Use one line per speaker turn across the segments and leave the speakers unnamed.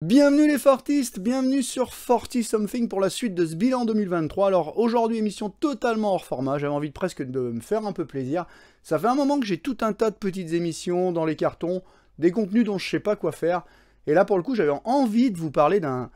Bienvenue les Fortistes, bienvenue sur Forty Something pour la suite de ce bilan 2023. Alors aujourd'hui émission totalement hors format, j'avais envie de presque de me faire un peu plaisir. Ça fait un moment que j'ai tout un tas de petites émissions dans les cartons, des contenus dont je sais pas quoi faire. Et là pour le coup j'avais envie de vous parler d'un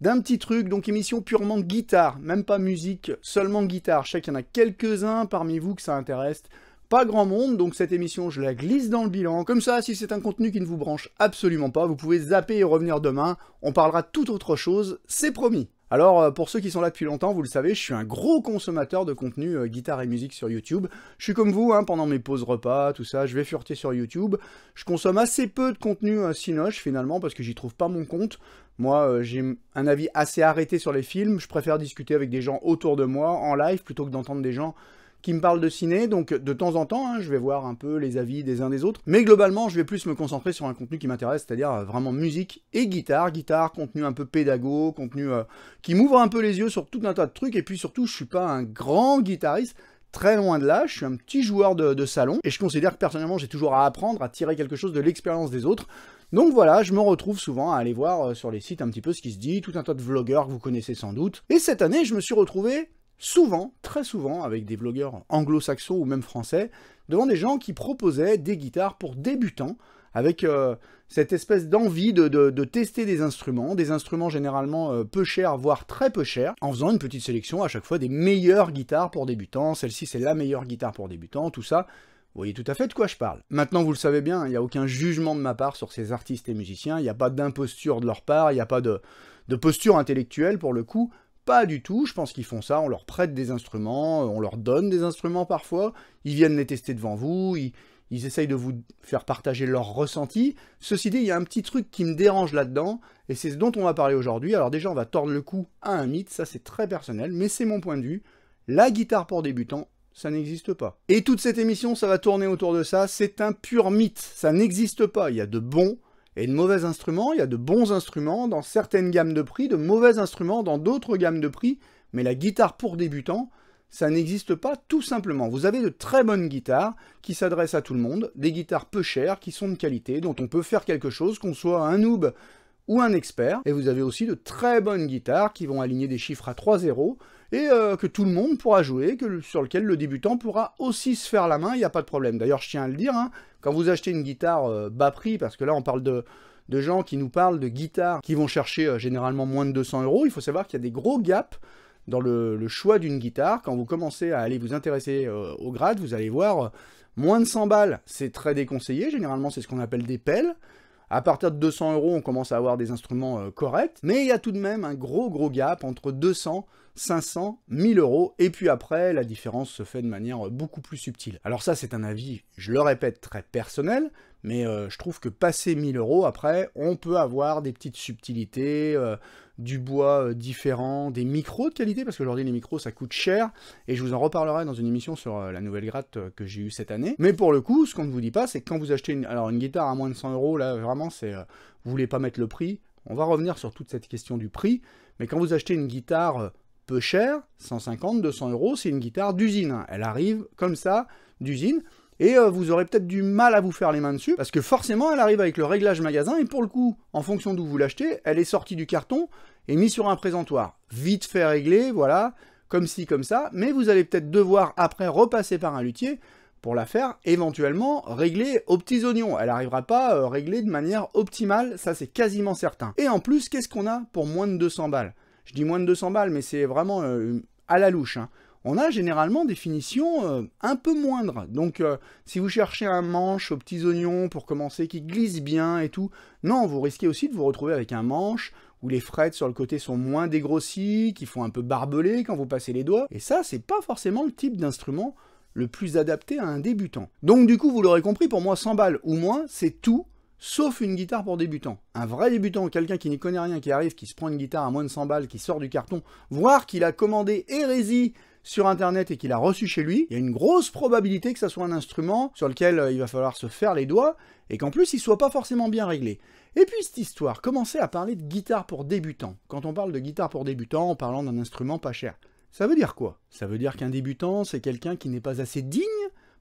d'un petit truc, donc émission purement guitare, même pas musique, seulement guitare. Je sais qu'il y en a quelques-uns parmi vous que ça intéresse pas grand monde, donc cette émission je la glisse dans le bilan. Comme ça, si c'est un contenu qui ne vous branche absolument pas, vous pouvez zapper et revenir demain, on parlera tout autre chose, c'est promis. Alors euh, pour ceux qui sont là depuis longtemps, vous le savez, je suis un gros consommateur de contenu euh, guitare et musique sur YouTube. Je suis comme vous, hein, pendant mes pauses repas, tout ça, je vais fureter sur YouTube. Je consomme assez peu de contenu euh, finalement parce que j'y trouve pas mon compte. Moi, euh, j'ai un avis assez arrêté sur les films. Je préfère discuter avec des gens autour de moi en live plutôt que d'entendre des gens qui me parle de ciné, donc de temps en temps, hein, je vais voir un peu les avis des uns des autres, mais globalement, je vais plus me concentrer sur un contenu qui m'intéresse, c'est-à-dire euh, vraiment musique et guitare, guitare, contenu un peu pédago, contenu euh, qui m'ouvre un peu les yeux sur tout un tas de trucs, et puis surtout, je suis pas un grand guitariste, très loin de là, je suis un petit joueur de, de salon, et je considère que personnellement j'ai toujours à apprendre, à tirer quelque chose de l'expérience des autres. Donc voilà, je me retrouve souvent à aller voir euh, sur les sites un petit peu ce qui se dit, tout un tas de vlogueurs que vous connaissez sans doute. Et cette année, je me suis retrouvé souvent, très souvent, avec des vlogueurs anglo-saxons ou même français, devant des gens qui proposaient des guitares pour débutants, avec euh, cette espèce d'envie de, tester des instruments, des instruments généralement euh, peu chers, voire très peu chers, en faisant une petite sélection à chaque fois des meilleures guitares pour débutants, celle-ci c'est la meilleure guitare pour débutants, tout ça. Vous voyez tout à fait de quoi je parle. Maintenant, vous le savez bien, il n'y a aucun jugement de ma part sur ces artistes et musiciens, il n'y a pas d'imposture de leur part, il n'y a pas de, de posture intellectuelle pour le coup. Pas du tout, je pense qu'ils font ça, on leur prête des instruments, euh, on leur donne des instruments parfois, ils viennent les tester devant vous, ils, essayent de vous faire partager leurs ressenti. Ceci dit, il y a un petit truc qui me dérange là-dedans, et c'est ce dont on va parler aujourd'hui. Alors déjà, on va tordre le cou à un mythe, ça c'est très personnel, mais c'est mon point de vue. La guitare pour débutants, ça n'existe pas. Et toute cette émission, ça va tourner autour de ça, c'est un pur mythe, ça n'existe pas. Il y a de bons et de mauvais instruments, il y a de bons instruments dans certaines gammes de prix, de mauvais instruments dans d'autres gammes de prix, mais la guitare pour débutants, ça n'existe pas tout simplement. Vous avez de très bonnes guitares qui s'adressent à tout le monde, des guitares peu chères, qui sont de qualité, dont on peut faire quelque chose, qu'on soit un noob ou un expert, et vous avez aussi de très bonnes guitares qui vont aligner des chiffres à 3-0, et euh, que tout le monde pourra jouer, sur lequel le débutant pourra aussi se faire la main, il n'y a pas de problème. D'ailleurs, je tiens à le dire, hein, quand vous achetez une guitare euh, bas prix, parce que là on parle de, de gens qui nous parlent de guitares qui vont chercher euh, généralement moins de 200 euros, il faut savoir qu'il y a des gros gaps dans le, choix d'une guitare. Quand vous commencez à aller vous intéresser euh, au grade, vous allez voir moins de 100 balles, c'est très déconseillé. Généralement, c'est ce qu'on appelle des pelles. À partir de 200 euros, on commence à avoir des instruments corrects. Mais il y a tout de même un gros gros gap entre 200 500, 1000 euros, et puis après, la différence se fait de manière beaucoup plus subtile. Alors ça, c'est un avis, je le répète, très personnel, mais euh, je trouve que passer 1000 euros, après, on peut avoir des petites subtilités, euh, du bois euh, différent, des micros de qualité, parce qu'aujourd'hui, les micros, ça coûte cher, et je vous en reparlerai dans une émission sur la nouvelle gratte que j'ai eue cette année. Mais pour le coup, ce qu'on ne vous dit pas, c'est que quand vous achetez une, alors une guitare à moins de 100 euros, là, vraiment, c'est... vous voulez pas mettre le prix, on va revenir sur toute cette question du prix, mais quand vous achetez une guitare peu cher, 150, 200 euros, c'est une guitare d'usine. Hein. Elle arrive comme ça, d'usine. Et euh, vous aurez peut-être du mal à vous faire les mains dessus, parce que forcément elle arrive avec le réglage magasin, et pour le coup, en fonction d'où vous l'achetez, elle est sortie du carton et mise sur un présentoir. Vite fait régler, voilà, comme ci, comme ça, mais vous allez peut-être devoir après repasser par un luthier pour la faire éventuellement régler aux petits oignons. Elle n'arrivera pas à euh, régler de manière optimale, ça c'est quasiment certain. Et en plus, qu'est-ce qu'on a pour moins de 200 balles je dis moins de 200 balles, mais c'est vraiment euh, à la louche. Hein. On a généralement des finitions euh, un peu moindres. Donc, euh, si vous cherchez un manche aux petits oignons pour commencer, qui glisse bien et tout, non, vous risquez aussi de vous retrouver avec un manche où les frettes sur le côté sont moins dégrossies, qui font un peu barbeler quand vous passez les doigts. Et ça, c'est pas forcément le type d'instrument le plus adapté à un débutant. Donc, du coup, vous l'aurez compris, pour moi, 100 balles ou moins, c'est tout sauf une guitare pour débutant, Un vrai débutant, quelqu'un qui n'y connaît rien, qui arrive, qui se prend une guitare à moins de 100 balles, qui sort du carton, voire qu'il a commandé hérésie sur internet et qu'il a reçu chez lui, il y a une grosse probabilité que ça soit un instrument sur lequel euh, il va falloir se faire les doigts et qu'en plus il soit pas forcément bien réglé. Et puis cette histoire, commencer à parler de guitare pour débutant, Quand on parle de guitare pour débutant en parlant d'un instrument pas cher, ça veut dire quoi Ça veut dire qu'un débutant, c'est quelqu'un qui n'est pas assez digne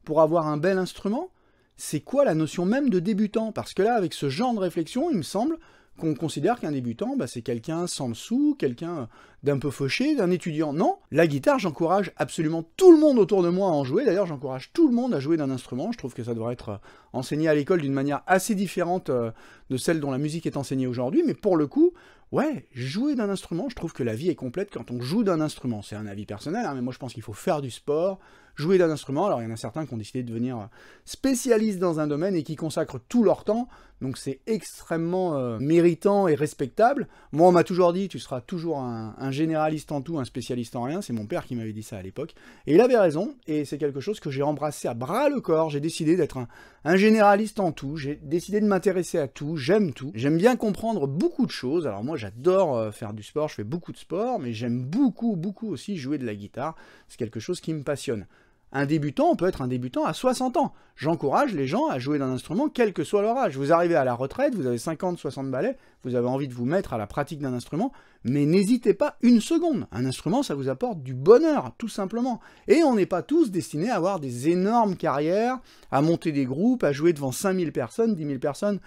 pour avoir un bel instrument c'est quoi la notion même de débutant Parce que là, avec ce genre de réflexion, il me semble qu'on considère qu'un débutant, bah, c'est quelqu'un sans dessous, quelqu'un d'un peu fauché, d'un étudiant. Non, la guitare, j'encourage absolument tout le monde autour de moi à en jouer. D'ailleurs, j'encourage tout le monde à jouer d'un instrument. Je trouve que ça devrait être euh, enseigné à l'école d'une manière assez différente euh, de celle dont la musique est enseignée aujourd'hui. Mais pour le coup, ouais, jouer d'un instrument, je trouve que la vie est complète quand on joue d'un instrument. C'est un avis personnel, hein, mais moi je pense qu'il faut faire du sport, jouer d'un instrument. Alors il y en a certains qui ont décidé de devenir euh, spécialistes dans un domaine et qui consacrent tout leur temps. Donc c'est extrêmement euh, méritant et respectable. Moi on m'a toujours dit tu seras toujours un, généraliste en tout, un spécialiste en rien. C'est mon père qui m'avait dit ça à l'époque. Et il avait raison. Et c'est quelque chose que j'ai embrassé à bras le corps. J'ai décidé d'être un généraliste en tout. J'ai décidé de m'intéresser à tout. J'aime tout. J'aime bien comprendre beaucoup de choses. Alors moi j'adore euh, faire du sport. Je fais beaucoup de sport. Mais j'aime beaucoup, beaucoup aussi jouer de la guitare. C'est quelque chose qui me passionne. Un débutant, on peut être un débutant à 60 ans. J'encourage les gens à jouer d'un instrument, quel que soit leur âge. Vous arrivez à la retraite, vous avez 50, 60 balais, vous avez envie de vous mettre à la pratique d'un instrument, mais n'hésitez pas une seconde. Un instrument, ça vous apporte du bonheur, tout simplement. Et on n'est pas tous destinés à avoir des énormes carrières, à monter des groupes, à jouer devant 5000 personnes, 10 000 personnes.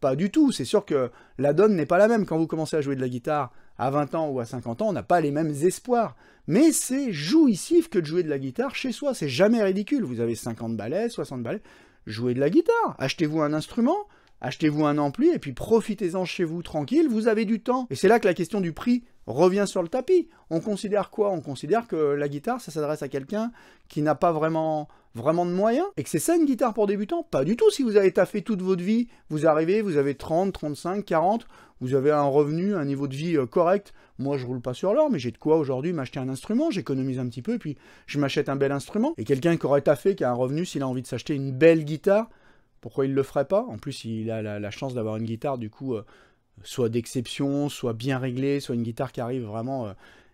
Pas du tout. C'est sûr que la donne n'est pas la même quand vous commencez à jouer de la guitare à 20 ans ou à 50 ans, on n'a pas les mêmes espoirs. Mais c'est jouissif que de jouer de la guitare chez soi. C'est jamais ridicule. Vous avez 50 balais, 60 balais. Jouez de la guitare. Achetez-vous un instrument, achetez-vous un ampli, et puis profitez-en chez vous tranquille. Vous avez du temps. Et c'est là que la question du prix revient sur le tapis. On considère quoi On considère que la guitare, ça s'adresse à quelqu'un qui n'a pas vraiment, vraiment de moyens et que c'est ça une guitare pour débutants Pas du tout. Si vous avez taffé toute votre vie, vous arrivez, vous avez 30, 35, 40, vous avez un revenu, un niveau de vie euh, correct. Moi, je roule pas sur l'or, mais j'ai de quoi aujourd'hui m'acheter un instrument. J'économise un petit peu, et puis je m'achète un bel instrument. Et quelqu'un qui aurait taffé, qui a un revenu, s'il a envie de s'acheter une belle guitare, pourquoi il le ferait pas En plus, il a la, chance d'avoir une guitare, du coup, euh, soit d'exception, soit bien réglé soit une guitare qui arrive vraiment euh,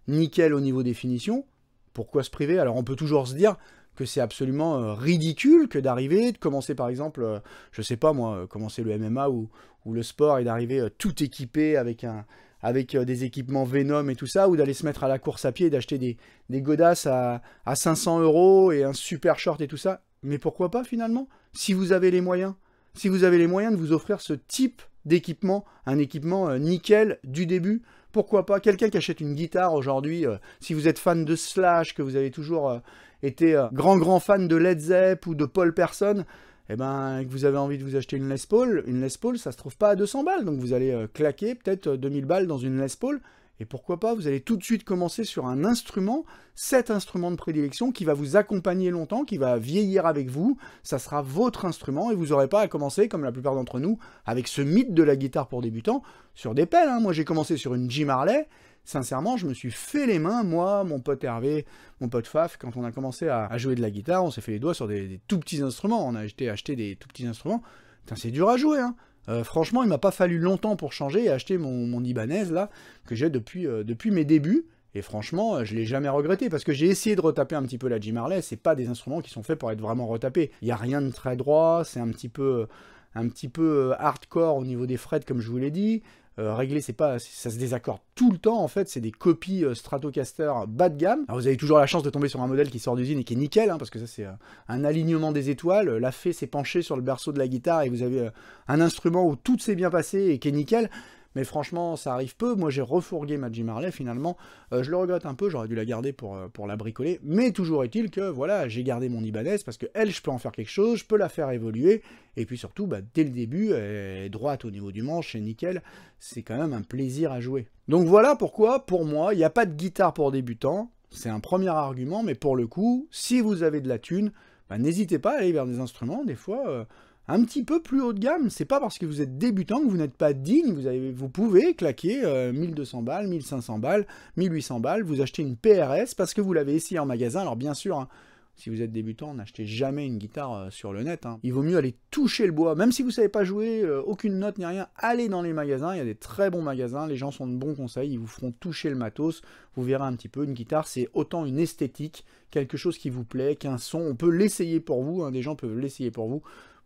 nickel au niveau des finitions. pourquoi se priver Alors on peut toujours se dire que c'est absolument euh, ridicule que d'arriver, de commencer par exemple, euh, je sais pas moi, commencer le MMA ou, le sport et d'arriver tout équipé avec un, avec des équipements Venom et tout ça, ou d'aller se mettre à la course à pied d'acheter des, des, godasses à, à 500 euros et un super short et tout ça. Mais pourquoi pas finalement Si vous avez les moyens, si vous avez les moyens de vous offrir ce type d'équipement, un équipement euh, nickel du début. Pourquoi pas Quelqu'un qui achète une guitare aujourd'hui, euh, si vous êtes fan de Slash, que vous avez toujours euh, été grand grand fan de Led Zepp ou de Paul Person, et eh ben, que vous avez envie de vous acheter une Les Paul, une Les Paul, ça se trouve pas à 200 balles, donc vous allez claquer peut-être 2000 balles dans une Les Paul et pourquoi pas, vous allez tout de suite commencer sur un instrument, cet instrument de prédilection qui va vous accompagner longtemps, qui va vieillir avec vous, ça sera votre instrument et vous n'aurez pas à commencer, comme la plupart d'entre nous, avec ce mythe de la guitare pour débutants, sur des pelles. Hein. Moi j'ai commencé sur une Jim Harley, sincèrement, je me suis fait les mains, moi, mon pote Hervé, mon pote Faf, quand on a commencé à, jouer de la guitare, on s'est fait les doigts sur des, tout petits instruments, on a acheté, acheté des tout petits instruments. Putain, c'est dur à jouer, hein. Euh, franchement, il m'a pas fallu longtemps pour changer et acheter mon, mon Ibanez là, que j'ai depuis, euh, mes débuts. Et franchement, euh, je l'ai jamais regretté parce que j'ai essayé de retaper un petit peu la Jim Harley. C'est pas des instruments qui sont faits pour être vraiment retapés. Il n'y a rien de très droit, c'est un petit peu un petit peu hardcore au niveau des frets comme je vous l'ai dit. Euh, régler, c'est pas, ça se désaccorde tout le temps en fait, c'est des copies euh, Stratocaster bas de gamme. vous avez toujours la chance de tomber sur un modèle qui sort d'usine et qui est nickel, hein, parce que ça c'est euh, un alignement des étoiles, la fée s'est penchée sur le berceau de la guitare et vous avez un instrument où tout s'est bien passé et qui est nickel, mais franchement, ça arrive peu. Moi, j'ai refourgué ma Jim finalement. Euh, je le regrette un peu, j'aurais dû la garder pour, euh, pour la bricoler. Mais toujours est-il que, voilà, j'ai gardé mon Ibanez parce que, elle, je peux en faire quelque chose, je peux la faire évoluer. Et puis surtout, bah, dès le début, elle est droite au niveau du manche, c'est nickel. C'est quand même un plaisir à jouer. Donc voilà pourquoi, pour moi, il n'y a pas de guitare pour débutants. C'est un premier argument, mais pour le coup, si vous avez de la thune, bah, n'hésitez pas à aller vers des instruments. Des fois... Euh, un petit peu plus haut de gamme. C'est pas parce que vous êtes débutant que vous n'êtes pas digne. Vous, pouvez claquer 1200 euh, balles, 1500 balles, 1800 balles. Vous achetez une PRS parce que vous l'avez essayé en magasin. Alors bien sûr, hein, si vous êtes débutant, n'achetez jamais une guitare euh, sur le net. Hein. Il vaut mieux aller toucher le bois. Même si vous savez pas jouer, euh, aucune note ni rien, allez dans les magasins. Il y a des très bons magasins. Les gens sont de bons conseils. Ils vous feront toucher le matos. Vous verrez un petit peu. Une guitare, c'est autant une esthétique, quelque chose qui vous plaît, qu'un son. On peut l'essayer pour vous. Hein. Des gens peuvent l'essayer pour vous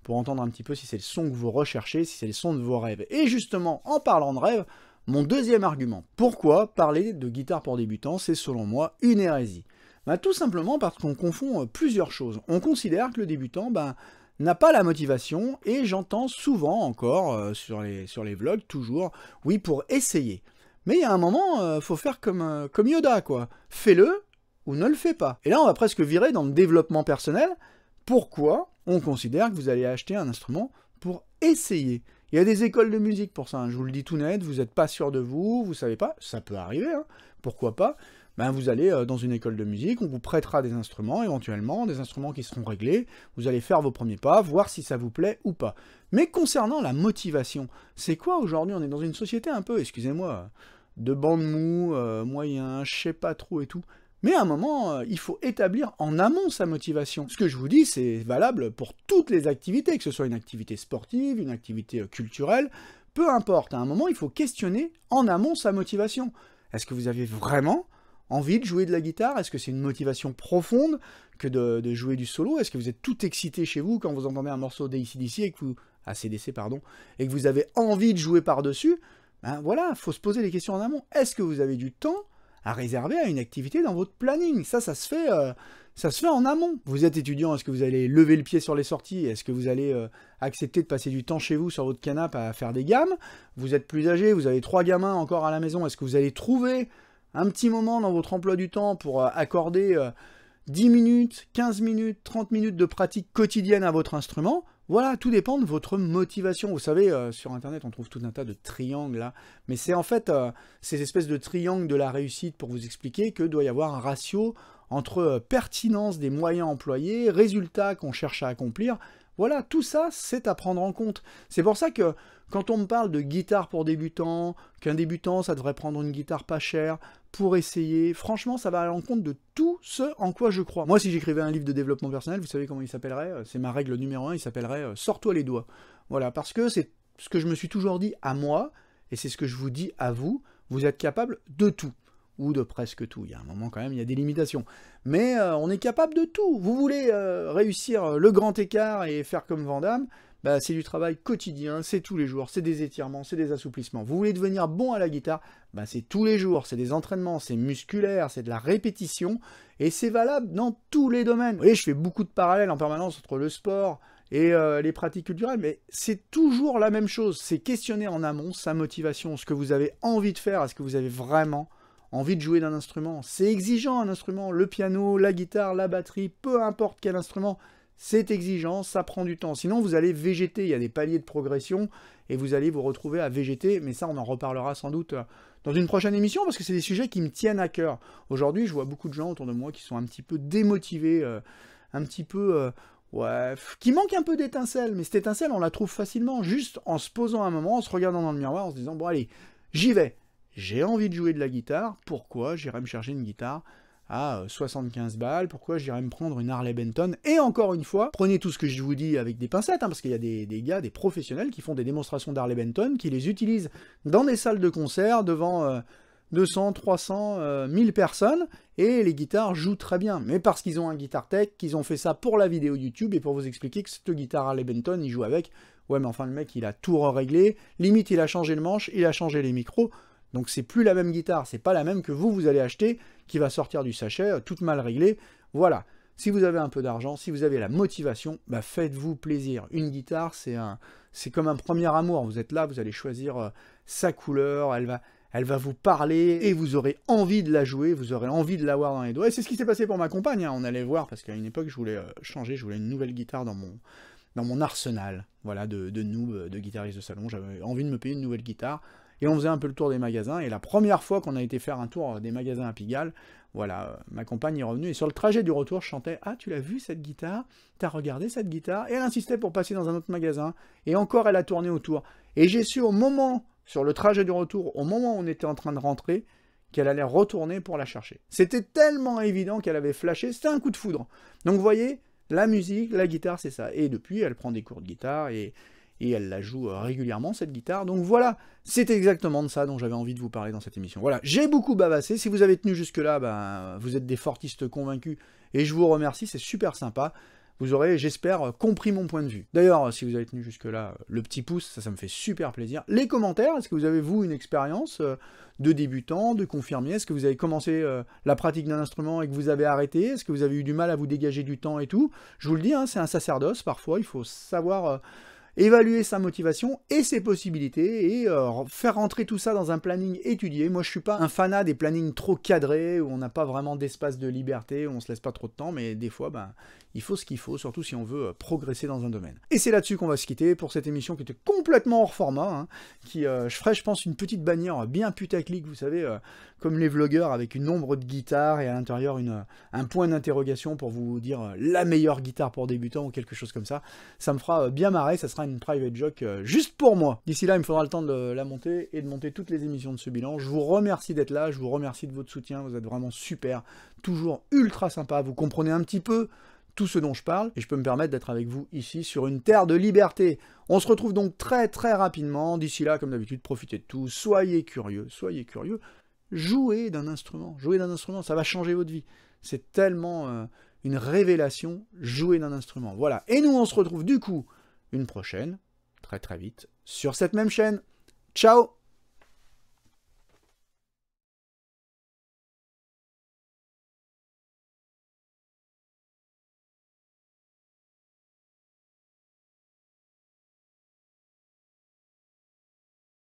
pour entendre un petit peu si c'est le son que vous recherchez, si c'est le son de vos rêves. Et justement, en parlant de rêves, mon deuxième argument. Pourquoi parler de guitare pour débutants, c'est selon moi une hérésie bah, Tout simplement parce qu'on confond euh, plusieurs choses. On considère que le débutant, ben... n'a pas la motivation et j'entends souvent encore euh, sur, les, sur vlogs toujours oui pour essayer. Mais il y a un moment, il euh, faut faire comme, comme Yoda quoi. Fais-le ou ne le fais pas. Et là on va presque virer dans le développement personnel. Pourquoi on considère que vous allez acheter un instrument pour essayer. Il y a des écoles de musique pour ça, hein. je vous le dis tout net, vous n'êtes pas sûr de vous, vous savez pas, ça peut arriver, hein. pourquoi pas. Ben, vous allez euh, dans une école de musique, on vous prêtera des instruments éventuellement, des instruments qui seront réglés, vous allez faire vos premiers pas, voir si ça vous plaît ou pas. Mais concernant la motivation, c'est quoi aujourd'hui On est dans une société un peu, excusez-moi, de bande mou, euh, moyen, je je sais pas trop et tout. Mais à un moment, euh, il faut établir en amont sa motivation. Ce que je vous dis, c'est valable pour toutes les activités, que ce soit une activité sportive, une activité euh, culturelle, peu importe. À un moment, il faut questionner en amont sa motivation. Est-ce que vous avez vraiment envie de jouer de la guitare Est-ce que c'est une motivation profonde que de, jouer du solo Est-ce que vous êtes tout excité chez vous quand vous entendez un morceau d'ACDC et que vous... Ah, pardon, et que vous avez envie de jouer par-dessus ben voilà, faut se poser les questions en amont. Est-ce que vous avez du temps à réserver à une activité dans votre planning. Ça, ça se fait, euh, ça se fait en amont. Vous êtes étudiant, est-ce que vous allez lever le pied sur les sorties Est-ce que vous allez euh, accepter de passer du temps chez vous sur votre canapé à faire des gammes Vous êtes plus âgé, vous avez trois gamins encore à la maison, est-ce que vous allez trouver un petit moment dans votre emploi du temps pour euh, accorder 10 minutes, 15 minutes, 30 minutes de pratique quotidienne à votre instrument voilà, tout dépend de votre motivation. Vous savez, euh, sur Internet, on trouve tout un tas de triangles, là. Hein. mais c'est en fait euh, ces espèces de triangles de la réussite pour vous expliquer que doit y avoir un ratio entre euh, pertinence des moyens employés, résultats qu'on cherche à accomplir, voilà, tout ça, c'est à prendre en compte. C'est pour ça que quand on me parle de guitare pour débutants, qu'un débutant, ça devrait prendre une guitare pas chère pour essayer, franchement, ça va à l'encontre de tout ce en quoi je crois. Moi, si j'écrivais un livre de développement personnel, vous savez comment il s'appellerait euh, C'est ma règle numéro un, il s'appellerait euh, Sors-toi les doigts. Voilà, parce que c'est ce que je me suis toujours dit à moi, et c'est ce que je vous dis à vous, vous êtes capable de tout ou de presque tout. Il y a un moment quand même, il y a des limitations. Mais euh, on est capable de tout. Vous voulez euh, réussir euh, le grand écart et faire comme Vandame, bah, c'est du travail quotidien, c'est tous les jours, c'est des étirements, c'est des assouplissements. Vous voulez devenir bon à la guitare bah, C'est tous les jours, c'est des entraînements, c'est musculaire, c'est de la répétition, et c'est valable dans tous les domaines. Vous voyez, je fais beaucoup de parallèles en permanence entre le sport, et les pratiques culturelles, mais c'est toujours la même chose. C'est questionner en amont sa motivation, ce que vous avez envie de faire, est-ce que vous avez vraiment envie de jouer d'un instrument. C'est exigeant un instrument, le piano, la guitare, la batterie, peu importe quel instrument, c'est exigeant, ça prend du temps. Sinon, vous allez végéter, il y a des paliers de progression, et vous allez vous retrouver à végéter, mais ça, on en reparlera sans doute euh, dans une prochaine émission, parce que c'est des sujets qui me tiennent à cœur. Aujourd'hui, je vois beaucoup de gens autour de moi qui sont un petit peu démotivés, euh, un petit peu... Euh, ouais, qui manque un peu d'étincelle, mais cette étincelle, on la trouve facilement, juste en se posant un moment, en se regardant dans le miroir, en se disant, bon allez, j'y vais, j'ai envie de jouer de la guitare, pourquoi j'irai me chercher une guitare à 75 euh, balles, pourquoi j'irai me prendre une Harley Benton Et encore une fois, prenez tout ce que je vous dis avec des pincettes, hein, parce qu'il y a des, gars, des professionnels qui font des démonstrations d'Harley Benton, qui les utilisent dans des salles de concert devant 200, 300, 1000 personnes, et les guitares jouent très bien. Mais parce qu'ils ont un guitar tech, qu'ils ont fait ça pour la vidéo YouTube et pour vous expliquer que cette guitare Harley Benton, il joue avec. Ouais, mais enfin, le mec, il a tout réglé, limite, il a changé le manche, il a changé les micros. Donc c'est plus la même guitare, c'est pas la même que vous, vous allez acheter, qui va sortir du sachet, euh, toute mal réglée. Voilà. Si vous avez un peu d'argent, si vous avez la motivation, bah, faites-vous plaisir. Une guitare, c'est un, c'est comme un premier amour. Vous êtes là, vous allez choisir euh, sa couleur, elle va, elle va vous parler et vous aurez envie de la jouer, vous aurez envie de l'avoir dans les doigts. Et c'est ce qui s'est passé pour ma compagne. Hein. On allait voir parce qu'à une époque, je voulais euh, changer, je voulais une nouvelle guitare dans mon, dans mon arsenal. Voilà, de, de noob, de guitariste de salon. J'avais envie de me payer une nouvelle guitare et on faisait un peu le tour des magasins. Et la première fois qu'on a été faire un tour des magasins à Pigalle, voilà, euh, ma compagne est revenue. Et sur le trajet du retour, je chantais Ah, tu l'as vu cette guitare T'as regardé cette guitare Et elle insistait pour passer dans un autre magasin. Et encore, elle a tourné autour. Et j'ai su au moment, sur le trajet du retour, au moment où on était en train de rentrer, qu'elle allait retourner pour la chercher. C'était tellement évident qu'elle avait flashé, c'était un coup de foudre. Donc vous voyez, la musique, la guitare, c'est ça. Et depuis, elle prend des cours de guitare et, et elle la joue euh, régulièrement cette guitare. Donc voilà, c'est exactement de ça dont j'avais envie de vous parler dans cette émission. Voilà, j'ai beaucoup bavassé. Si vous avez tenu jusque-là, ben, vous êtes des fortistes convaincus et je vous remercie, c'est super sympa. Vous aurez, j'espère, compris mon point de vue. D'ailleurs, si vous avez tenu jusque-là, euh, le petit pouce, ça, ça me fait super plaisir. Les commentaires, est-ce que vous avez, vous, une expérience euh, de débutant, de confirmé Est-ce que vous avez commencé la pratique d'un instrument et que vous avez arrêté Est-ce que vous avez eu du mal à vous dégager du temps et tout Je vous le dis, hein, c'est un sacerdoce parfois, il faut savoir évaluer sa motivation et ses possibilités et euh, faire rentrer tout ça dans un planning étudié. Moi, je suis pas un fanat des plannings trop cadrés où on n'a pas vraiment d'espace de liberté, où on se laisse pas trop de temps, mais des fois, ben, il faut ce qu'il faut, surtout si on veut euh, progresser dans un domaine. Et c'est là-dessus qu'on va se quitter pour cette émission qui était complètement hors format, hein, qui, euh, je ferai, je pense, une petite bannière bien putaclic, vous savez, euh, comme les vlogueurs, avec une ombre de guitare et à l'intérieur un point d'interrogation pour vous dire la meilleure guitare pour débutants ou quelque chose comme ça. Ça me fera bien marrer, ça sera une private joke juste pour moi. D'ici là, il me faudra le temps de la monter et de monter toutes les émissions de ce bilan. Je vous remercie d'être là, je vous remercie de votre soutien, vous êtes vraiment super, toujours ultra sympa, vous comprenez un petit peu tout ce dont je parle, et je peux me permettre d'être avec vous ici sur une terre de liberté. On se retrouve donc très très rapidement. D'ici là, comme d'habitude, profitez de tout. Soyez curieux, soyez curieux. Jouez d'un instrument, jouez d'un instrument, ça va changer votre vie. C'est tellement euh, une révélation, jouer d'un instrument. Voilà. Et nous, on se retrouve du coup une prochaine, très très vite, sur cette même chaîne. Ciao